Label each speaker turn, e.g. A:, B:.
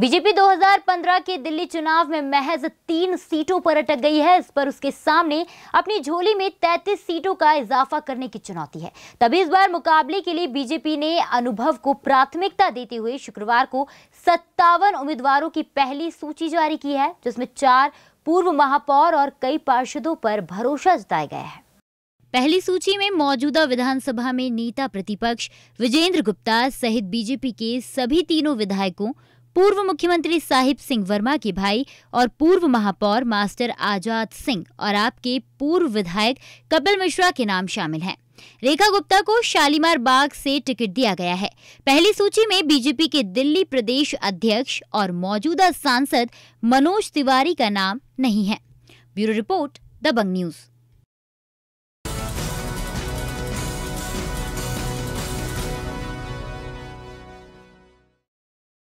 A: BJP 2015 के दिल्ली चुनाव में महज तीन सीटों पर अटक गई है इस पर उसके सामने अपनी झोली में 33 सीटों का इजाफा करने की चुनौती है तभी इस बार मुकाबले के लिए बीजेपी ने अनुभव को प्राथमिकता देते हुए शुक्रवार को सत्तावन उम्मीदवारों की पहली सूची जारी की है जिसमें चार पूर्व महापौर और कई पार्षदों पर भरोसा जताया गया है पहली सूची में मौजूदा विधानसभा में नेता प्रतिपक्ष विजेंद्र गुप्ता सहित बीजेपी के सभी तीनों विधायकों पूर्व मुख्यमंत्री साहिब सिंह वर्मा के भाई और पूर्व महापौर मास्टर आजाद सिंह और आपके पूर्व विधायक कपिल मिश्रा के नाम शामिल हैं रेखा गुप्ता को शालीमार बाग से टिकट दिया गया है पहली सूची में बीजेपी के दिल्ली प्रदेश अध्यक्ष और मौजूदा सांसद मनोज तिवारी का नाम नहीं है ब्यूरो रिपोर्ट दबंग न्यूज़